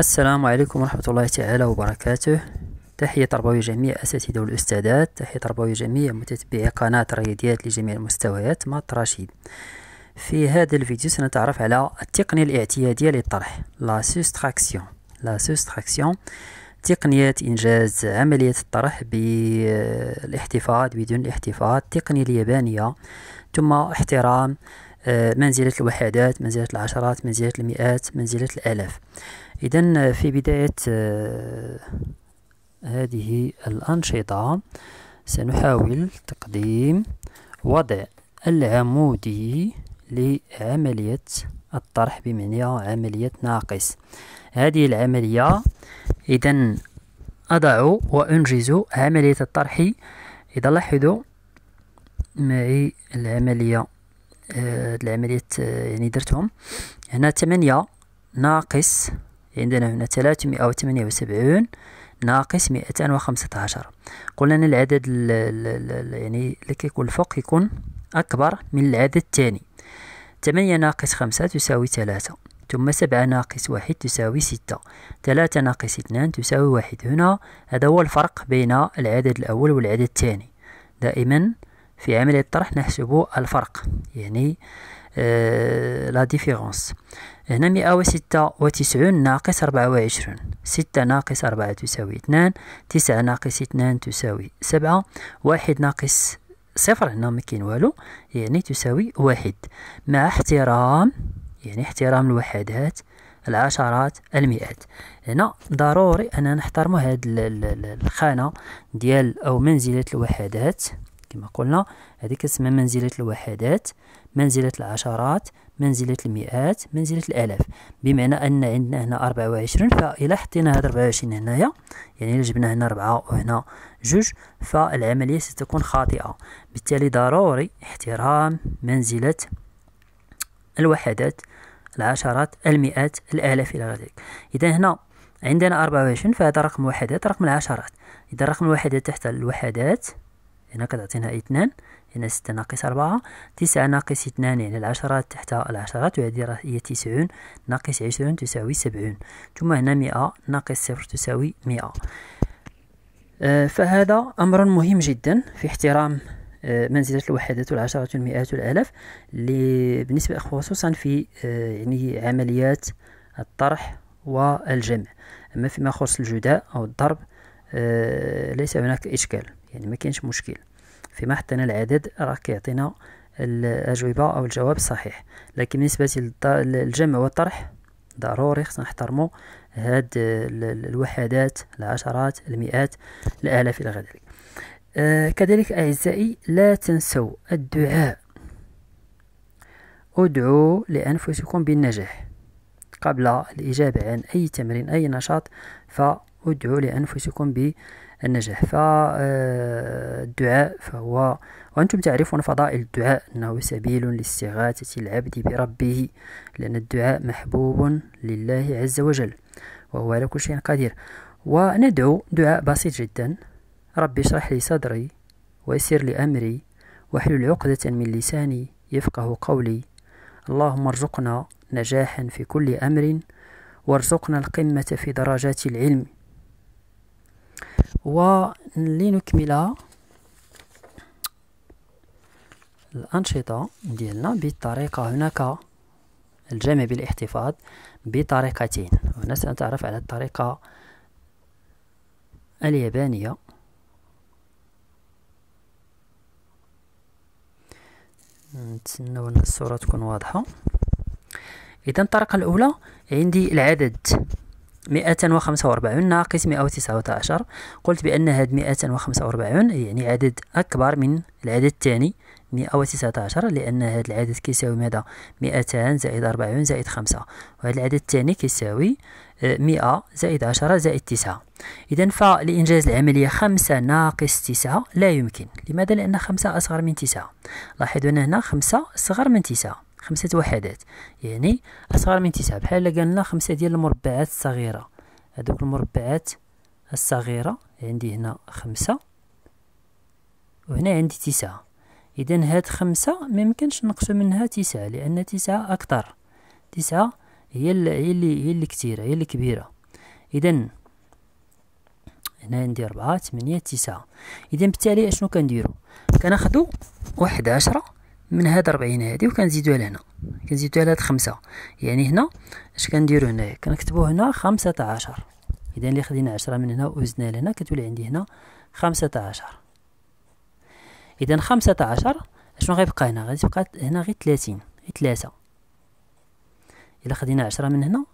السلام عليكم ورحمة الله تعالى وبركاته تحية تربوية جميع أساتذة والأستاذات تحية تربوية جميع متتبعي قناة رياضيات لجميع المستويات مات رشيد في هذا الفيديو سنتعرف على التقنية الاعتيادية للطرح لا سوستراكسيون لا سوستراكسيون تقنية إنجاز عملية الطرح بالاحتفاظ بدون الاحتفاظ التقنية اليابانية ثم احترام آه، منزلة الوحدات منزلة العشرات منزلة المئات منزلة الآلاف إذا آه، في بداية آه، هذه الأنشطة سنحاول تقديم وضع العمودي لعملية الطرح بمعنى عملية ناقص هذه العملية إذا أضع وأنجز عملية الطرح إذا لاحظوا معي العملية هاد آه، العمليات آه، يعني درتهم هنا ثمانية ناقص يعني عندنا هنا مئة وثمانية وسبعون ناقص مئتان وخمسة عشر قلنا أن العدد ال ال ال يعني اللي كيكون الفوق يكون أكبر من العدد الثاني ثمانية ناقص خمسة تساوي ثلاثة ثم سبعة ناقص واحد تساوي ستة ثلاثة ناقص اثنان تساوي واحد هنا هذا هو الفرق بين العدد الأول والعدد الثاني دائما في عملية الطرح نحسب الفرق يعني آه، لا ديفيرونس هنا مئة وستة وتسعون ناقص ربعة وعشرون ستة ناقص ربعة تساوي اثنان تسعة ناقص اثنان تساوي سبعة واحد ناقص صفر هنا كاين والو يعني تساوي واحد مع احترام يعني احترام الوحدات العشرات المئات هنا ضروري اننا نحترم هاد الخانه ديال او منزله الوحدات كما قلنا هذه كتسمى منزلة الوحدات منزلة العشرات منزلة المئات منزلة الآلاف بمعنى أن عندنا هنا أربعة وعشرين فإلا حطينا هاد أربعة وعشرين هنايا يعني إلا جبنا هنا ربعة وهنا جوج فالعملية ستكون خاطئة بالتالي ضروري احترام منزلة الوحدات العشرات المئات الآلاف إلى غير ذلك إذا هنا عندنا أربعة وعشرين فهذا رقم وحدات رقم العشرات إذا رقم الوحدات تحت الوحدات هنا كتعطينا اثنان هنا ستة ناقص أربعة تسعة ناقص اثنان يعني العشرات تحت العشرات وهذه راه هي تسعون ناقص عشرون تساوي سبعون ثم هنا مئة ناقص صفر تساوي مئة آه، فهذا أمر مهم جدا في احترام آه، منزلة الوحدات والعشرات والمئات والآلاف بالنسبة خصوصا في آه، يعني عمليات الطرح والجمع أما فيما يخص الجداء أو الضرب آه، ليس هناك إشكال يعني ما كاينش مشكل فيما حطينا العدد راه كيعطينا الأجوبة أو الجواب الصحيح لكن بالنسبة للجمع والطرح ضروري خصنا نحترمو هاد الوحدات العشرات المئات الآلاف إلى غير آه، كذلك أعزائي لا تنسوا الدعاء ادعوا لأنفسكم بالنجاح قبل الإجابة عن أي تمرين أي نشاط ف ادعوا لأنفسكم بالنجاح فالدعاء آه، فهو وأنتم تعرفون فضائل الدعاء أنه سبيل لاستغاثة العبد بربه لأن الدعاء محبوب لله عز وجل وهو على كل شيء قدير وندعو دعاء بسيط جدا ربي اشرح لي صدري ويسر لي أمري واحلل عقدة من لساني يفقه قولي اللهم ارزقنا نجاحا في كل أمر وارزقنا القمة في درجات العلم ولنكمل الأنشطة ديالنا بطريقة هناك الجمع بالاحتفاظ بطريقتين هنا سنتعرف على الطريقة اليابانية نتسناو الصورة تكون واضحة إذا الطريقة الأولى عندي العدد مئة ناقص مئة قلت بأن هاد مئة يعني عدد أكبر من العدد الثاني مئة لأن هاد العدد كيساوي ماذا مئتان زائد 40 زائد خمسة وهذا العدد الثاني كيساوي آه، مئة زائد عشرة زائد تسعة إذا فلإنجاز العملية خمسة ناقص تسعة لا يمكن لماذا لأن خمسة أصغر من تسعة لاحظوا أن هنا خمسة صغر من تسعة خمسة وحدات يعني أصغر من تسعة بحال قالنا خمسة ديال المربعات الصغيرة هذوك المربعات الصغيرة عندي هنا خمسة وهنا عندي تسعة إذن هاد خمسة ميمكنش نقصو منها تسعة لأن تسعة أكتر تسعة هي اللي هي اللي كتيرة هي اللي كبيرة إذن هنا عندي ربعة تمنية تسعة إذن بالتالي أشنو كنديرو كناخدو واحد عشرة من هاد ربعين هادي وكنزيدوها لهنا كنزيدوها لهاد خمسة يعني هنا اش كنديرو هنايا كنكتبو هنا خمسة عشر اذا اللي خدينا عشرة من هنا وزدناها لهنا كتولي عندي هنا خمسة عشر اذا خمسة عشر شنو غيبقى هنا غيبقى هنا غير تلاتين غير تلاتة الا خدينا عشرة من هنا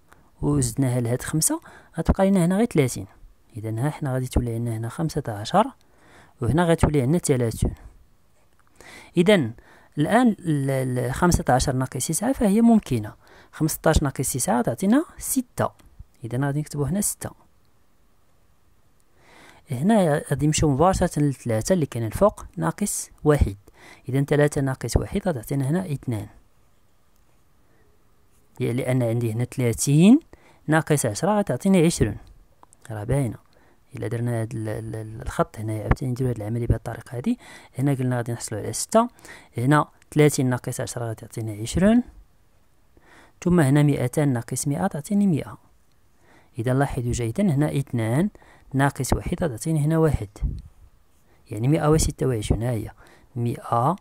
وزدناها لهاد خمسة غتبقى لينا هنا غير تلاتين اذا ها حنا غادي تولي عندنا هنا خمسة عشر وهنا غتولي عندنا تلاتين اذا الآن ال 15 ناقص 9 فهي ممكنة 15 ناقص 9 تعطينا 6 إذا غادي نكتبو هنا 6 هنا غادي نمشيو مباشرة لثلاثة اللي كان الفوق ناقص واحد إذا 3 ناقص واحد غتعطينا هنا اثنان لأن عندي هنا 30 ناقص عشرة غتعطيني عشرون راه باينة الا درنا هذا الخط هنايا عاوتاني نديرو هاد العمليه بهاد الطريقه هادي هنا قلنا غادي نحصلو على ستة هنا 30 ناقص عشرة غادي تعطينا عشرين ثم هنا مئتان ناقص مئة تعطيني مئة اذا لاحظوا جيدا هنا اثنان ناقص واحد تعطيني هنا واحد يعني مئة وستة وعشرين هاهي مئة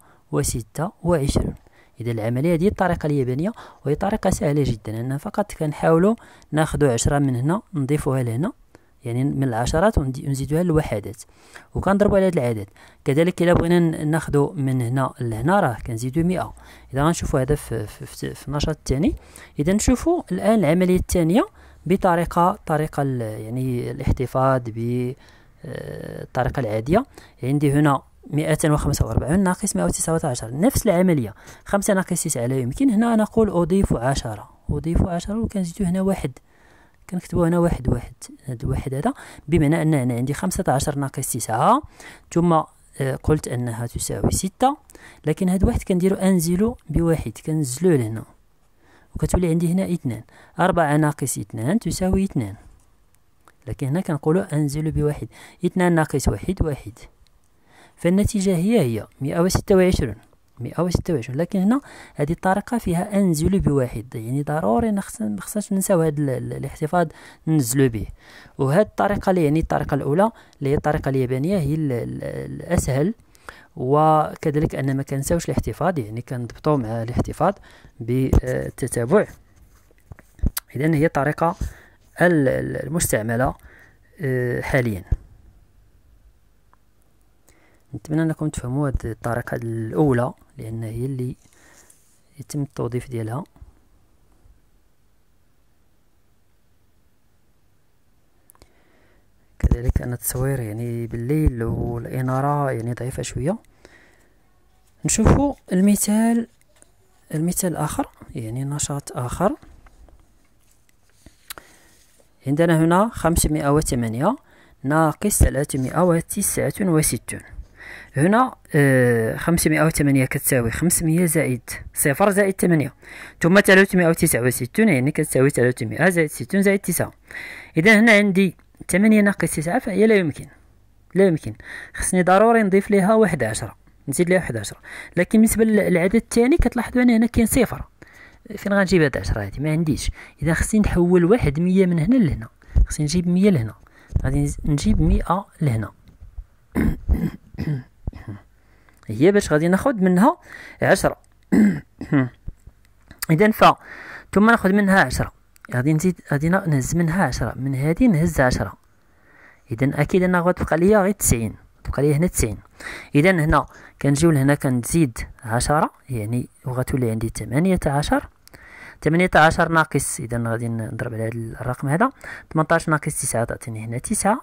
اذا العمليه هذه الطريقه اليابانيه وهي طريقه سهله جدا انا فقط كنحاولوا ناخذوا عشرة من هنا نضيفوها لهنا يعني من العشرات ونزيدوها للوحدات وكنضربوا على هذا العدد كذلك الا بغينا ناخذ من هنا لهنا راه كنزيدو 100 اذا غنشوفوا هذا في, في, في, في النشاط الثاني اذا نشوفوا الان العمليه الثانيه بطريقه طريقه يعني الاحتفاظ بالطريقه آه، العاديه عندي هنا 245 ناقص 119 نفس العملية 5 ناقص 9 لا يمكن هنا نقول أضيف 10 أضيف 10 وكنزيدو هنا واحد كنكتبو هنا واحد واحد هاد الواحد هذا بمعنى ان هنا عندي خمسة عشر ناقص تسعة ثم آه، قلت انها تساوي ستة لكن هاد واحد كنديرو انزلو بواحد كنزلوه لهنا وكتولي عندي هنا اثنان أربعة ناقص اثنان تساوي اثنان لكن هنا كنقولو انزلو بواحد اثنان ناقص واحد واحد فالنتيجة هي هي مئة وستة وعشرون مئة أو ستة لكن هنا هذه الطريقة فيها أنزل بواحد يعني ضروري خصناش ننساو هذا الاحتفاظ ننزلو به وهذه الطريقة اللي يعني الطريقة الأولى اللي هي الطريقة اليابانية هي الأسهل وكذلك أن ما كنساوش الاحتفاظ يعني كنضبطو مع الاحتفاظ بالتتابع إذا هي الطريقة المستعملة آه، حاليا نتمنى انكم تفهموا هذه الطريقه الاولى لأن هي اللي يتم التوظيف ديالها كذلك انا التصوير يعني بالليل والإنارة يعني ضعيفة شوية نشوفوا المثال المثال اخر يعني نشاط آخر عندنا هنا خمسمائة وثمانية ناقص ثلاثمائة وتسعة وستون هنا آه 508 كتساوي 500 زائد صفر زائد 8 ثم 369 وستون يعني كتساوي 300 زائد ستون زائد تسعة إذا هنا عندي 8 ناقص تسعة فهي لا يمكن لا يمكن خصني ضروري نضيف ليها واحد عشرة نزيد ليها واحد عشرة لكن بالنسبة للعدد الثاني كتلاحظوا أن هنا كاين صفر فين غنجيب هاد عشرة هادي ما عنديش إذا خصني نحول واحد مية من هنا لهنا خصني نجيب مية لهنا غادي نجيب مية لهنا هي باش غادي ناخد منها عشرة اذا ف ثم ناخد منها عشرة غادي نزيد غادي نهز منها عشرة من هذه نهز عشرة اذا اكيد انا غتبقى ليا غير تسعين تبقى ليا هنا تسعين اذا هنا كنجيو لهنا كنزيد عشرة يعني وغتولي عندي 18 عشر عشر ناقص اذا غادي نضرب على هذا الرقم هذا 18 ناقص تسعة تعطيني هنا تسعة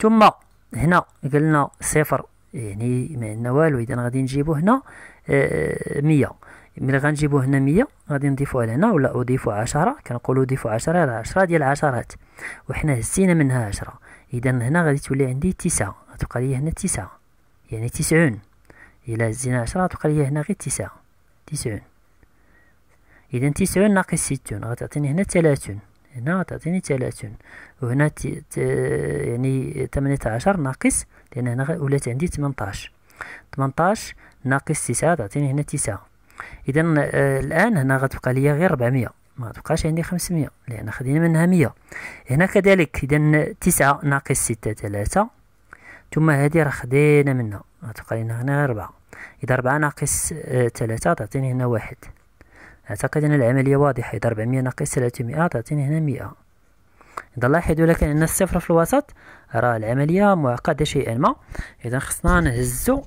ثم هنا قلنا صفر يعني ما عندنا والو اذا غادي نجيبو هنا آه، مية ملي غنجيبو هنا مية غادي نضيفوها لهنا ولا اضيفو عشرة كنقولو ضيفو عشرة على عشرة ديال عشرات وحنا هزينا منها عشرة اذا هنا غادي تولي عندي تسعة غتبقى ليا هنا تسعة يعني تسعون الا هزينا عشرة غتبقى ليا هنا غير تسعة تسعون اذا تسعون ناقص ستون غتعطيني هنا تلاتون هنا تعطيني ثلاثون وهنا ت يعني ثمانية عشر ناقص لأن هنا ولات عندي تمنطاش تمنطاش ناقص تسعة تعطيني هنا تسعة إذا آه، الآن هنا غتبقى ليا غير ربعمية ما تبقاش عندي خمسمية لأن خدينا منها مية هنا كذلك إذا تسعة ناقص ستة ثلاثة ثم هذه راه خدينا منها غتبقى لينا هنا ربعة إذا ربعة ناقص آه، ثلاثة تعطيني هنا واحد أعتقد أن العملية واضحة إذا 400 ناقص 300 تعطيني هنا 100 إذا لاحظوا لكن أن الصفر في الوسط راه العملية معقدة شيئا ما إذا خصنا نهزو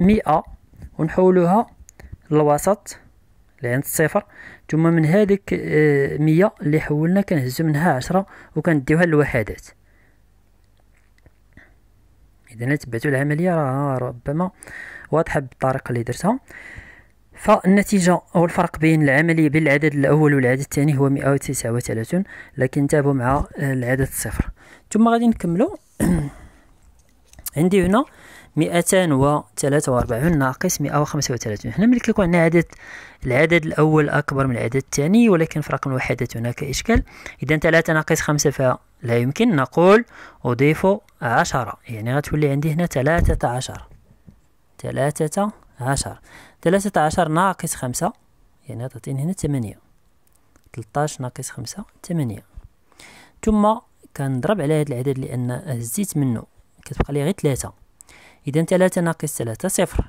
100 ونحولوها للوسط لعند الصفر ثم من هذيك 100 آه، اللي حولنا كنهزو منها 10 وكنديوها للوحدات إذا نتبعتوا العملية راه ربما واضحة بالطريقة اللي درتها فالنتيجة أو الفرق بين العملية بين العدد الأول والعدد الثاني هو 139 لكن تابعوا مع آه، العدد الصفر ثم غادي نكملو عندي هنا 243 ناقص 135 هنا ملي كيكون عندنا عدد العدد الأول أكبر من العدد الثاني ولكن فرق الوحدات هناك إشكال إذا 3 ناقص 5 فلا يمكن نقول أضيف 10 يعني غتولي عندي هنا 13 13 ثلاثة عشر ناقص خمسة يعني تعطيني هنا ثمانية تلتاش ناقص خمسة ثمانية ثم كنضرب على هاد العدد لأن هزيت منه كتبقى لي غير ثلاثة إذا ثلاثة ناقص ثلاثة صفر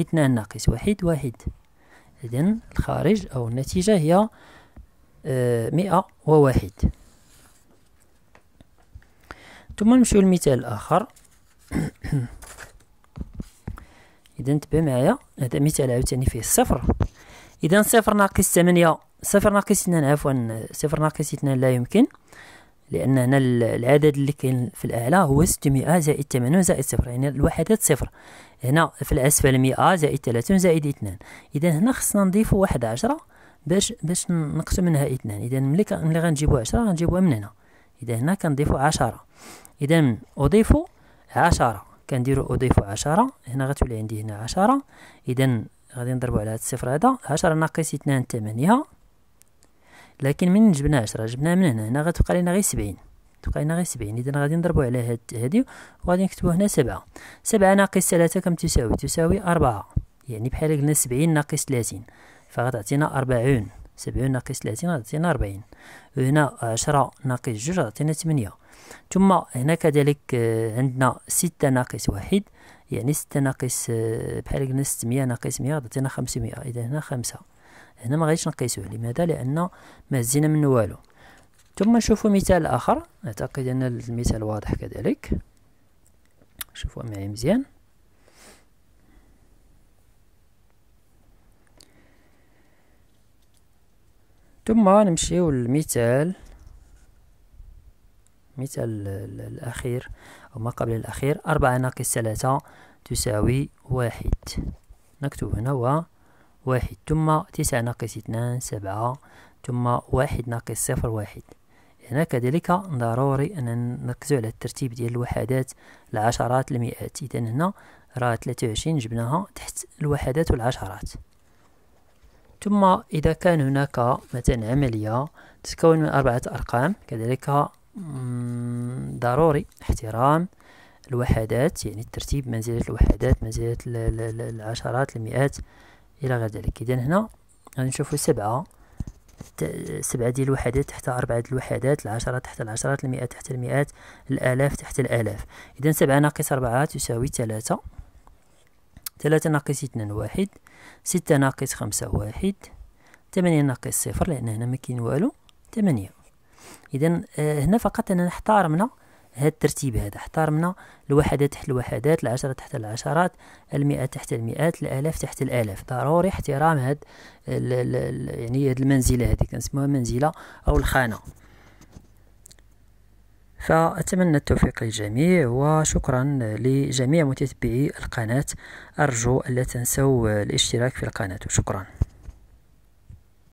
اثنان ناقص واحد واحد إذا الخارج أو النتيجة هي آه، مئة وواحد ثم نمشيو لمثال آخر إذا انتبه معايا هذا مثال عاوتاني فيه الصفر إذا صفر ناقص ثمانية صفر ناقص اثنان عفوا صفر ناقص اثنان لا يمكن لأن هنا العدد اللي كاين في الأعلى هو ستمائة زائد ثمانون زائد صفر يعني الوحدات صفر هنا في الأسفل مئة زائد ثلاثون زائد اثنان إذا هنا خصنا نضيف واحد عشرة باش باش نقسم منها اثنان إذا ملي ملي غنجيبو عشرة غنجيبوها من هنا إذا هنا كنضيفو عشرة إذا أضيفو عشرة كنديرو اضيف عشرة هنا غتولي عندي هنا عشرة اذا غادي نضربو على هاد الصفر هذا عشرة ناقص اثنان تمنيها لكن من جبنا عشرة جبنا من هنا هنا غتبقى لينا غير سبعين تبقى لينا غير سبعين اذا غادي نضربو على هاد هادي وغادي نكتبو هنا سبعة سبعة ناقص ثلاثة كم تساوي تساوي أربعة يعني بحال قلنا سبعين ناقص ثلاثين فغتعطينا أربعون سبعون ناقص ثلاثين غتعطينا أربعين وهنا عشرة ناقص جوج غتعطينا تمنية ثم هنا كذلك آه، عندنا ستة ناقص واحد يعني ستة ناقص آه، بحال قلنا ستمية ناقص مية عطينا خمسمية إذا هنا خمسة هنا ما غاديش نقيسوه لماذا لأن ما منو منه والو ثم نشوفو مثال آخر أعتقد أن المثال واضح كذلك شوفوا معي مزيان ثم نمشيو للمثال مثل الأخير أو ما قبل الأخير أربعة ناقص ثلاثة تساوي واحد نكتب هنا هو واحد ثم تسعة ناقص اثنان سبعة ثم واحد ناقص صفر واحد هنا كذلك ضروري أن نركزو على الترتيب ديال الوحدات العشرات المئات إذا هنا راه ثلاثة وعشرين جبناها تحت الوحدات والعشرات ثم إذا كان هناك مثلا عملية تتكون من أربعة أرقام كذلك ضروري احترام الوحدات يعني الترتيب منزلة الوحدات منزلة العشرات المئات الى غير ذلك اذا هنا غنشوفو سبعة سبعة ديال الوحدات تحت أربعة ديال الوحدات العشرات تحت العشرات المئات تحت المئات الآلاف تحت الآلاف إذا سبعة ناقص أربعة تساوي ثلاثة ثلاثة ناقص اثنان واحد ستة ناقص خمسة واحد ثمانية ناقص صفر لأن هنا مكاين والو ثمانية اذا آه، هنا فقط اننا احترمنا هذا الترتيب هذا احترمنا الوحدات تحت الوحدات العشرة تحت العشرات المئات تحت المئات الالاف تحت الالاف ضروري احترام هاد ال يعني هاد المنزله هذه كنسموها منزله او الخانه فأتمنى التوفيق للجميع وشكرا لجميع متتبعي القناة أرجو ألا تنسوا الاشتراك في القناة شكرا